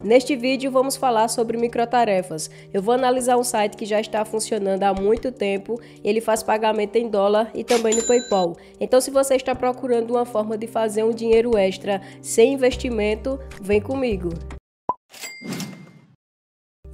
Neste vídeo vamos falar sobre microtarefas. Eu vou analisar um site que já está funcionando há muito tempo, ele faz pagamento em dólar e também no PayPal. Então se você está procurando uma forma de fazer um dinheiro extra sem investimento, vem comigo.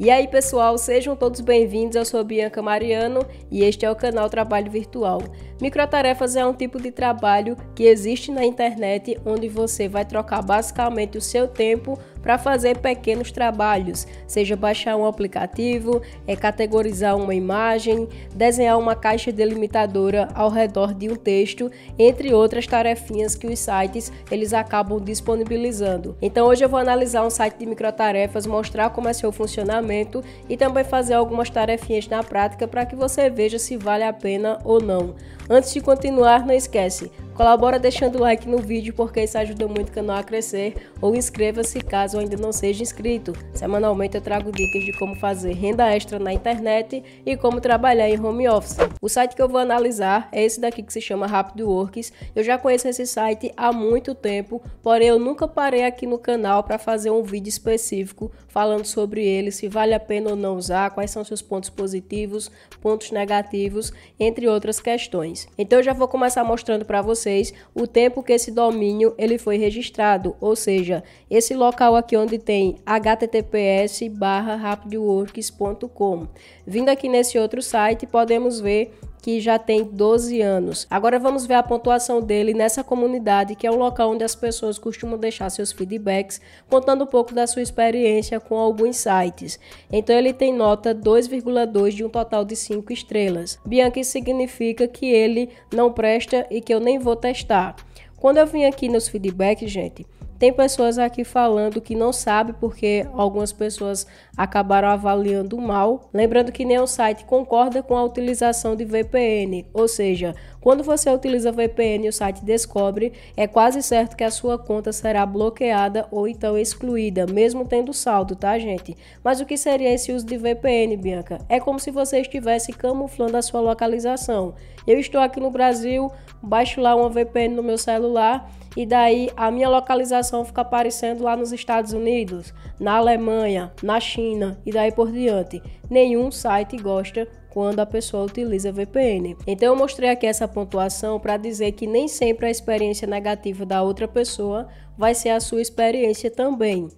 E aí pessoal, sejam todos bem-vindos, eu sou Bianca Mariano e este é o canal Trabalho Virtual. Microtarefas é um tipo de trabalho que existe na internet onde você vai trocar basicamente o seu tempo para fazer pequenos trabalhos, seja baixar um aplicativo, é, categorizar uma imagem, desenhar uma caixa delimitadora ao redor de um texto, entre outras tarefinhas que os sites eles acabam disponibilizando. Então hoje eu vou analisar um site de microtarefas, mostrar como é seu funcionamento e também fazer algumas tarefinhas na prática para que você veja se vale a pena ou não. Antes de continuar, não esquece Colabora deixando o like no vídeo porque isso ajuda muito o canal a crescer ou inscreva-se caso ainda não seja inscrito. Semanalmente eu trago dicas de como fazer renda extra na internet e como trabalhar em home office. O site que eu vou analisar é esse daqui que se chama RapidWorks. Eu já conheço esse site há muito tempo, porém eu nunca parei aqui no canal para fazer um vídeo específico falando sobre ele, se vale a pena ou não usar, quais são seus pontos positivos, pontos negativos, entre outras questões. Então eu já vou começar mostrando para vocês vocês o tempo que esse domínio ele foi registrado, ou seja, esse local aqui onde tem https/rapidworks.com. Vindo aqui nesse outro site, podemos ver que já tem 12 anos. Agora vamos ver a pontuação dele nessa comunidade, que é um local onde as pessoas costumam deixar seus feedbacks, contando um pouco da sua experiência com alguns sites. Então ele tem nota 2,2 de um total de 5 estrelas. Bianchi significa que ele não presta e que eu nem vou testar. Quando eu vim aqui nos feedbacks, gente, tem pessoas aqui falando que não sabe porque algumas pessoas acabaram avaliando mal. Lembrando que nenhum site concorda com a utilização de VPN, ou seja, quando você utiliza VPN e o site descobre, é quase certo que a sua conta será bloqueada ou então excluída, mesmo tendo saldo, tá, gente? Mas o que seria esse uso de VPN, Bianca? É como se você estivesse camuflando a sua localização. Eu estou aqui no Brasil, baixo lá uma VPN no meu celular e daí a minha localização fica aparecendo lá nos Estados Unidos, na Alemanha, na China China e daí por diante. Nenhum site gosta quando a pessoa utiliza VPN. Então eu mostrei aqui essa pontuação para dizer que nem sempre a experiência negativa da outra pessoa vai ser a sua experiência também.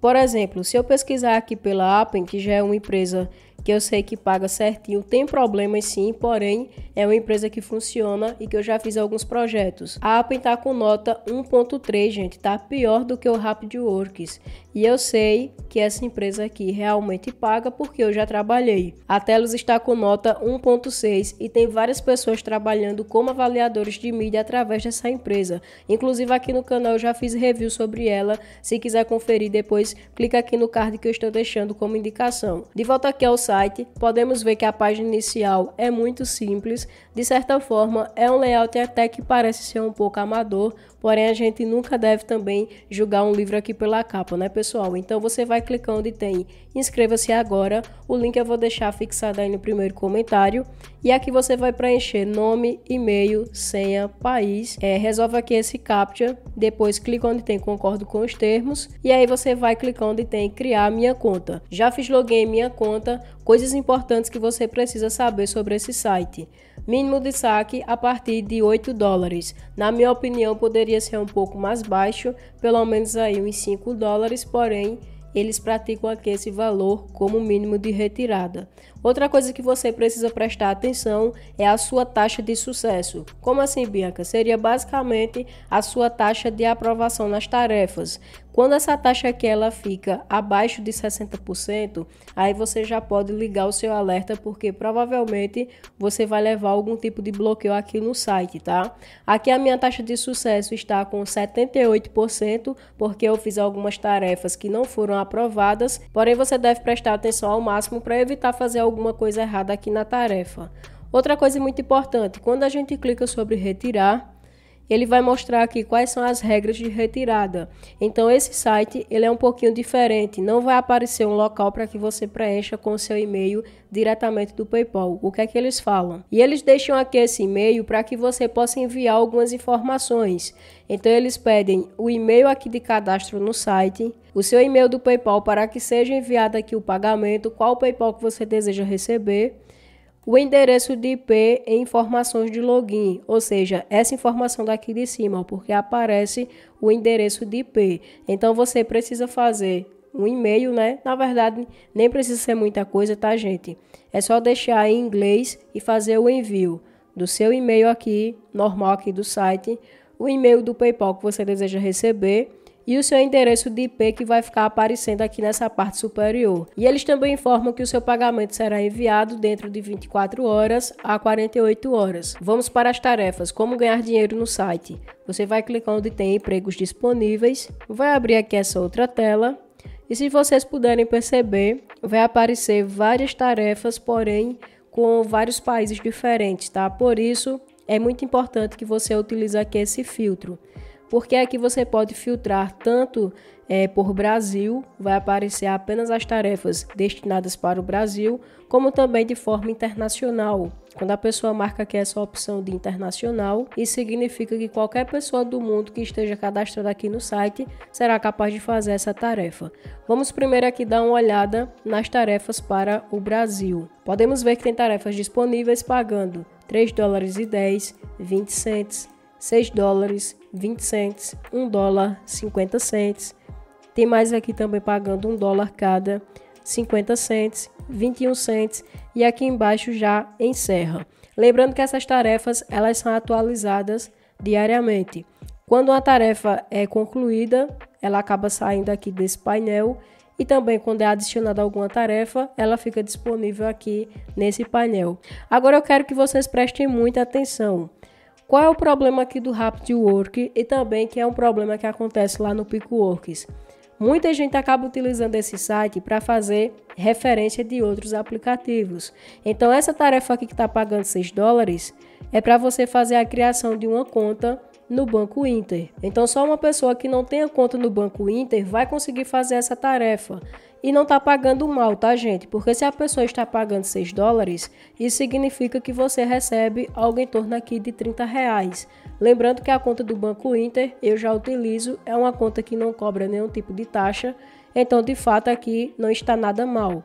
Por exemplo, se eu pesquisar aqui pela Appen, que já é uma empresa que eu sei que paga certinho, tem problemas sim, porém é uma empresa que funciona e que eu já fiz alguns projetos. A Appen tá com nota 1.3, gente, tá pior do que o Rapid Works E eu sei que essa empresa aqui realmente paga porque eu já trabalhei. A Telos está com nota 1.6 e tem várias pessoas trabalhando como avaliadores de mídia através dessa empresa. Inclusive aqui no canal eu já fiz review sobre ela. Se quiser conferir depois, clica aqui no card que eu estou deixando como indicação. De volta aqui ao site site, podemos ver que a página inicial é muito simples, de certa forma é um layout até que parece ser um pouco amador, Porém, a gente nunca deve também julgar um livro aqui pela capa, né, pessoal? Então você vai clicar onde tem inscreva-se agora. O link eu vou deixar fixado aí no primeiro comentário. E aqui você vai preencher nome, e-mail, senha, país. É, resolve aqui esse captcha. Depois clica onde tem concordo com os termos. E aí você vai clicar onde tem criar minha conta. Já fiz login em minha conta. Coisas importantes que você precisa saber sobre esse site. Mínimo de saque a partir de 8 dólares. Na minha opinião, poderia ser um pouco mais baixo, pelo menos aí uns 5 dólares, porém eles praticam aqui esse valor como mínimo de retirada. Outra coisa que você precisa prestar atenção é a sua taxa de sucesso. Como assim, Bianca? Seria basicamente a sua taxa de aprovação nas tarefas. Quando essa taxa aqui ela fica abaixo de 60%, aí você já pode ligar o seu alerta porque provavelmente você vai levar algum tipo de bloqueio aqui no site, tá? Aqui a minha taxa de sucesso está com 78% porque eu fiz algumas tarefas que não foram aprovadas, porém você deve prestar atenção ao máximo para evitar fazer alguma coisa errada aqui na tarefa. Outra coisa muito importante, quando a gente clica sobre retirar, ele vai mostrar aqui quais são as regras de retirada. Então esse site ele é um pouquinho diferente, não vai aparecer um local para que você preencha com seu e-mail diretamente do PayPal. O que é que eles falam? E eles deixam aqui esse e-mail para que você possa enviar algumas informações. Então eles pedem o e-mail aqui de cadastro no site, o seu e-mail do PayPal para que seja enviado aqui o pagamento, qual PayPal que você deseja receber o endereço de IP e informações de login, ou seja, essa informação daqui de cima, porque aparece o endereço de IP. Então você precisa fazer um e-mail, né? Na verdade, nem precisa ser muita coisa, tá, gente? É só deixar em inglês e fazer o envio do seu e-mail aqui, normal aqui do site, o e-mail do PayPal que você deseja receber e o seu endereço de IP que vai ficar aparecendo aqui nessa parte superior. E eles também informam que o seu pagamento será enviado dentro de 24 horas a 48 horas. Vamos para as tarefas, como ganhar dinheiro no site. Você vai clicar onde tem empregos disponíveis, vai abrir aqui essa outra tela e se vocês puderem perceber, vai aparecer várias tarefas, porém com vários países diferentes, tá? Por isso é muito importante que você utilize aqui esse filtro porque aqui é você pode filtrar tanto é, por Brasil, vai aparecer apenas as tarefas destinadas para o Brasil, como também de forma internacional. Quando a pessoa marca aqui essa é opção de internacional, isso significa que qualquer pessoa do mundo que esteja cadastrada aqui no site será capaz de fazer essa tarefa. Vamos primeiro aqui dar uma olhada nas tarefas para o Brasil. Podemos ver que tem tarefas disponíveis pagando 3 dólares e 10, 20 cents, 6 dólares 20 cents, 1 dólar 50 cents. Tem mais aqui também pagando 1 dólar cada 50 cents, 21 cents e aqui embaixo já encerra. Lembrando que essas tarefas elas são atualizadas diariamente. Quando uma tarefa é concluída, ela acaba saindo aqui desse painel e também quando é adicionada alguma tarefa, ela fica disponível aqui nesse painel. Agora eu quero que vocês prestem muita atenção. Qual é o problema aqui do Rapid Work e também que é um problema que acontece lá no Pico Works? Muita gente acaba utilizando esse site para fazer referência de outros aplicativos. Então, essa tarefa aqui que está pagando 6 dólares é para você fazer a criação de uma conta no Banco Inter. Então, só uma pessoa que não tenha conta no Banco Inter vai conseguir fazer essa tarefa. E não está pagando mal, tá, gente? Porque se a pessoa está pagando 6 dólares, isso significa que você recebe algo em torno aqui de 30 reais. Lembrando que a conta do Banco Inter eu já utilizo, é uma conta que não cobra nenhum tipo de taxa, então de fato aqui não está nada mal.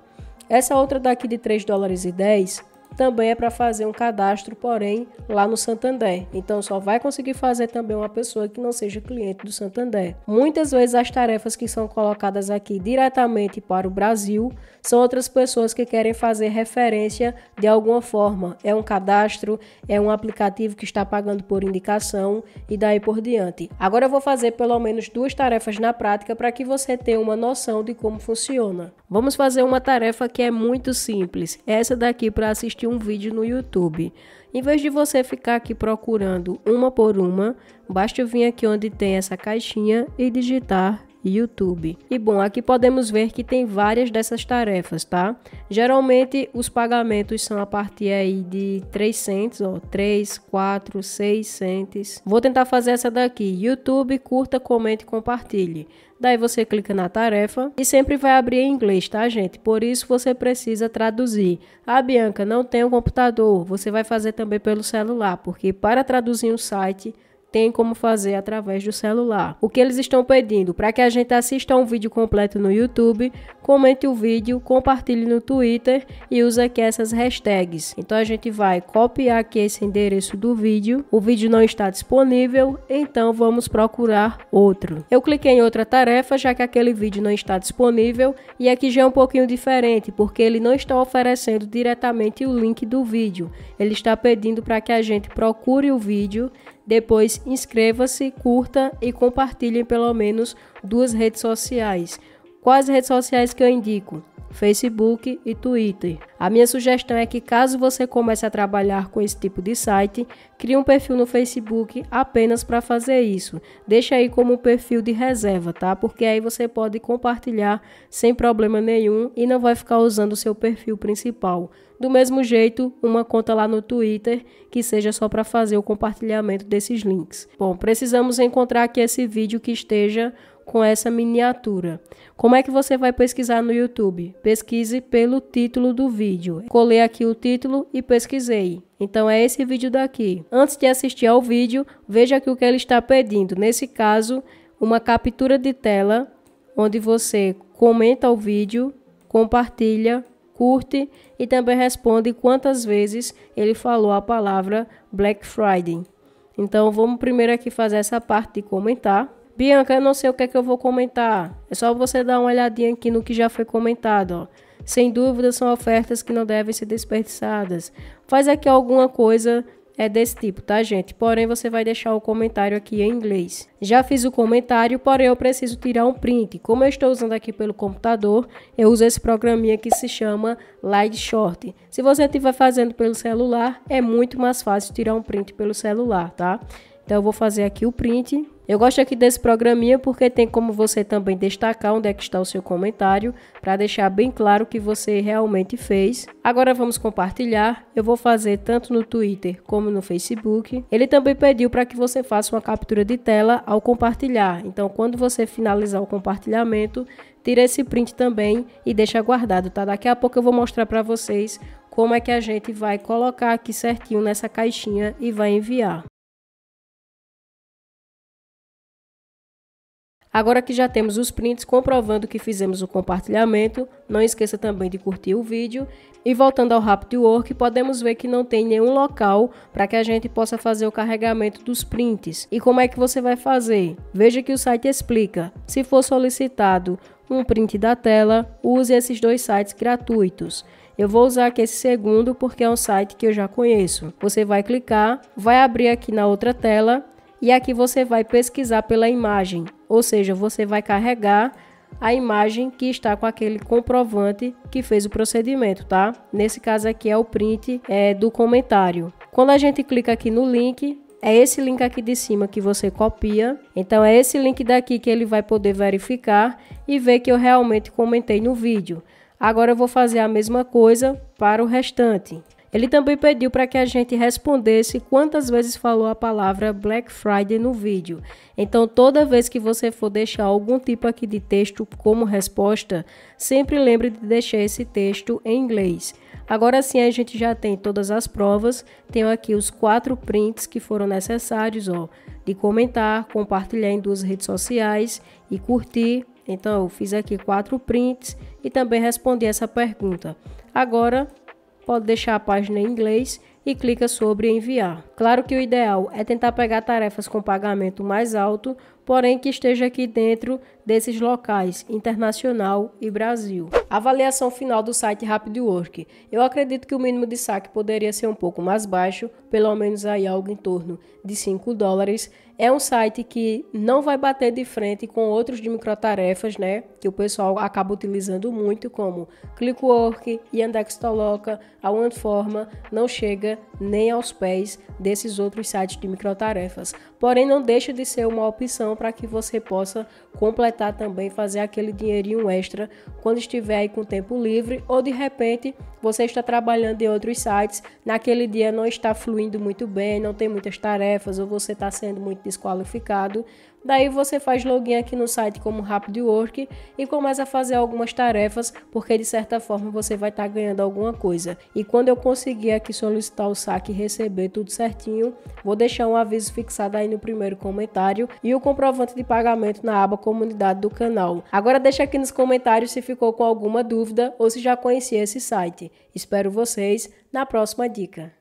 Essa outra daqui de 3 dólares e 10 também é para fazer um cadastro, porém, lá no Santander. Então só vai conseguir fazer também uma pessoa que não seja cliente do Santander. Muitas vezes as tarefas que são colocadas aqui diretamente para o Brasil são outras pessoas que querem fazer referência de alguma forma. É um cadastro, é um aplicativo que está pagando por indicação e daí por diante. Agora eu vou fazer pelo menos duas tarefas na prática para que você tenha uma noção de como funciona. Vamos fazer uma tarefa que é muito simples. Essa daqui para assistir assistir um vídeo no YouTube. Em vez de você ficar aqui procurando uma por uma, basta vir aqui onde tem essa caixinha e digitar YouTube. E bom, aqui podemos ver que tem várias dessas tarefas, tá? Geralmente os pagamentos são a partir aí de 300, cents, ó, 3, 4, Vou tentar fazer essa daqui. YouTube, curta, comente compartilhe. Daí você clica na tarefa e sempre vai abrir em inglês, tá, gente? Por isso você precisa traduzir. Ah, Bianca, não tem um computador. Você vai fazer também pelo celular, porque para traduzir um site tem como fazer através do celular. O que eles estão pedindo? Para que a gente assista um vídeo completo no YouTube, comente o vídeo, compartilhe no Twitter e use aqui essas hashtags. Então a gente vai copiar aqui esse endereço do vídeo. O vídeo não está disponível, então vamos procurar outro. Eu cliquei em outra tarefa, já que aquele vídeo não está disponível, e aqui já é um pouquinho diferente, porque ele não está oferecendo diretamente o link do vídeo. Ele está pedindo para que a gente procure o vídeo, depois inscreva-se, curta e compartilhe em pelo menos duas redes sociais. Quais redes sociais que eu indico? Facebook e Twitter. A minha sugestão é que caso você comece a trabalhar com esse tipo de site, crie um perfil no Facebook apenas para fazer isso. Deixe aí como um perfil de reserva, tá? Porque aí você pode compartilhar sem problema nenhum e não vai ficar usando o seu perfil principal. Do mesmo jeito, uma conta lá no Twitter que seja só para fazer o compartilhamento desses links. Bom, precisamos encontrar aqui esse vídeo que esteja com essa miniatura. Como é que você vai pesquisar no YouTube? Pesquise pelo título do vídeo. Colei aqui o título e pesquisei. Então é esse vídeo daqui. Antes de assistir ao vídeo, veja aqui o que ele está pedindo. Nesse caso, uma captura de tela, onde você comenta o vídeo, compartilha, curte e também responde quantas vezes ele falou a palavra Black Friday. Então vamos primeiro aqui fazer essa parte de comentar. Bianca, eu não sei o que é que eu vou comentar. É só você dar uma olhadinha aqui no que já foi comentado. Ó. Sem dúvida, são ofertas que não devem ser desperdiçadas. Faz aqui alguma coisa é desse tipo, tá, gente? Porém, você vai deixar o comentário aqui em inglês. Já fiz o comentário, porém eu preciso tirar um print. Como eu estou usando aqui pelo computador, eu uso esse programinha que se chama Light Short. Se você estiver fazendo pelo celular, é muito mais fácil tirar um print pelo celular, tá? Então, eu vou fazer aqui o print. Eu gosto aqui desse programinha porque tem como você também destacar onde é que está o seu comentário para deixar bem claro que você realmente fez. Agora vamos compartilhar. Eu vou fazer tanto no Twitter como no Facebook. Ele também pediu para que você faça uma captura de tela ao compartilhar. Então, quando você finalizar o compartilhamento, tira esse print também e deixa guardado, tá? Daqui a pouco eu vou mostrar para vocês como é que a gente vai colocar aqui certinho nessa caixinha e vai enviar. Agora que já temos os prints comprovando que fizemos o compartilhamento, não esqueça também de curtir o vídeo. E voltando ao Rapidwork, podemos ver que não tem nenhum local para que a gente possa fazer o carregamento dos prints. E como é que você vai fazer? Veja que o site explica. Se for solicitado um print da tela, use esses dois sites gratuitos. Eu vou usar aqui esse segundo porque é um site que eu já conheço. Você vai clicar, vai abrir aqui na outra tela e aqui você vai pesquisar pela imagem. Ou seja, você vai carregar a imagem que está com aquele comprovante que fez o procedimento, tá? Nesse caso aqui é o print é, do comentário. Quando a gente clica aqui no link, é esse link aqui de cima que você copia. Então é esse link daqui que ele vai poder verificar e ver que eu realmente comentei no vídeo. Agora eu vou fazer a mesma coisa para o restante. Ele também pediu para que a gente respondesse quantas vezes falou a palavra Black Friday no vídeo. Então, toda vez que você for deixar algum tipo aqui de texto como resposta, sempre lembre de deixar esse texto em inglês. Agora sim, a gente já tem todas as provas. Tenho aqui os quatro prints que foram necessários, ó, de comentar, compartilhar em duas redes sociais e curtir. Então, eu fiz aqui quatro prints e também respondi essa pergunta. Agora, pode deixar a página em inglês e clica sobre enviar. Claro que o ideal é tentar pegar tarefas com pagamento mais alto, porém que esteja aqui dentro desses locais, internacional e Brasil. Avaliação final do site Rapid Work. Eu acredito que o mínimo de saque poderia ser um pouco mais baixo, pelo menos aí algo em torno de 5 dólares. É um site que não vai bater de frente com outros de microtarefas, né? Que o pessoal acaba utilizando muito, como Clickwork, Yandex Toloca, a OneForma, não chega nem aos pés desses outros sites de microtarefas. Porém, não deixa de ser uma opção para que você possa completar também fazer aquele dinheirinho extra quando estiver aí com tempo livre ou de repente você está trabalhando em outros sites, naquele dia não está fluindo muito bem, não tem muitas tarefas ou você está sendo muito desqualificado. Daí você faz login aqui no site como Rápido Work e começa a fazer algumas tarefas, porque de certa forma você vai estar tá ganhando alguma coisa. E quando eu conseguir aqui solicitar o saque e receber tudo certinho, vou deixar um aviso fixado aí no primeiro comentário e o comprovante de pagamento na aba comunidade comunidade do canal. Agora deixa aqui nos comentários se ficou com alguma dúvida ou se já conhecia esse site. Espero vocês na próxima dica.